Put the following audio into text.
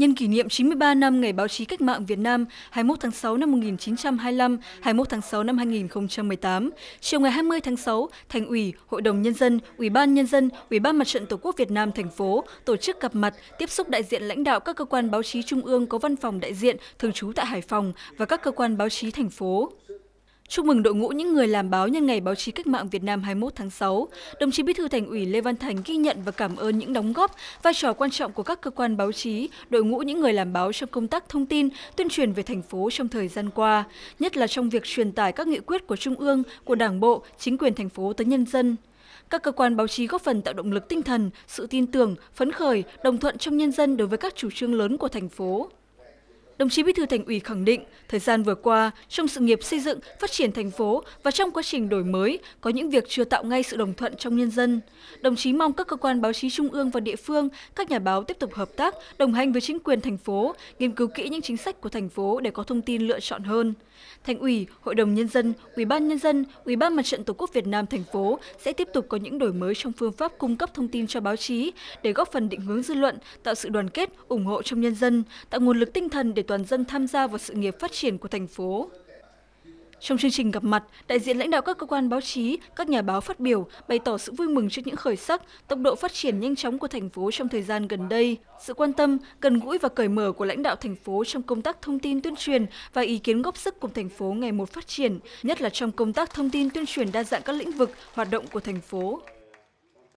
nhân kỷ niệm 93 năm Ngày báo chí cách mạng Việt Nam 21 tháng 6 năm 1925, 21 tháng 6 năm 2018, chiều ngày 20 tháng 6, Thành ủy, Hội đồng Nhân dân, Ủy ban Nhân dân, Ủy ban Mặt trận Tổ quốc Việt Nam thành phố tổ chức gặp mặt, tiếp xúc đại diện lãnh đạo các cơ quan báo chí trung ương có văn phòng đại diện thường trú tại Hải Phòng và các cơ quan báo chí thành phố. Chúc mừng đội ngũ những người làm báo nhân ngày báo chí cách mạng Việt Nam 21 tháng 6, đồng chí Bí thư Thành ủy Lê Văn Thành ghi nhận và cảm ơn những đóng góp, vai trò quan trọng của các cơ quan báo chí, đội ngũ những người làm báo trong công tác thông tin, tuyên truyền về thành phố trong thời gian qua, nhất là trong việc truyền tải các nghị quyết của Trung ương, của Đảng bộ, chính quyền thành phố tới nhân dân. Các cơ quan báo chí góp phần tạo động lực tinh thần, sự tin tưởng, phấn khởi, đồng thuận trong nhân dân đối với các chủ trương lớn của thành phố đồng chí Bí thư Thành ủy khẳng định, thời gian vừa qua, trong sự nghiệp xây dựng, phát triển thành phố và trong quá trình đổi mới, có những việc chưa tạo ngay sự đồng thuận trong nhân dân. Đồng chí mong các cơ quan báo chí trung ương và địa phương, các nhà báo tiếp tục hợp tác, đồng hành với chính quyền thành phố, nghiên cứu kỹ những chính sách của thành phố để có thông tin lựa chọn hơn. Thành ủy, Hội đồng nhân dân, Ủy ban nhân dân, Ủy ban Mặt trận Tổ quốc Việt Nam thành phố sẽ tiếp tục có những đổi mới trong phương pháp cung cấp thông tin cho báo chí để góp phần định hướng dư luận, tạo sự đoàn kết, ủng hộ trong nhân dân, tạo nguồn lực tinh thần để toàn dân tham gia vào sự nghiệp phát triển của thành phố. Trong chương trình gặp mặt, đại diện lãnh đạo các cơ quan báo chí, các nhà báo phát biểu bày tỏ sự vui mừng trước những khởi sắc, tốc độ phát triển nhanh chóng của thành phố trong thời gian gần đây, sự quan tâm, gần gũi và cởi mở của lãnh đạo thành phố trong công tác thông tin tuyên truyền và ý kiến góp sức cùng thành phố ngày một phát triển, nhất là trong công tác thông tin tuyên truyền đa dạng các lĩnh vực hoạt động của thành phố.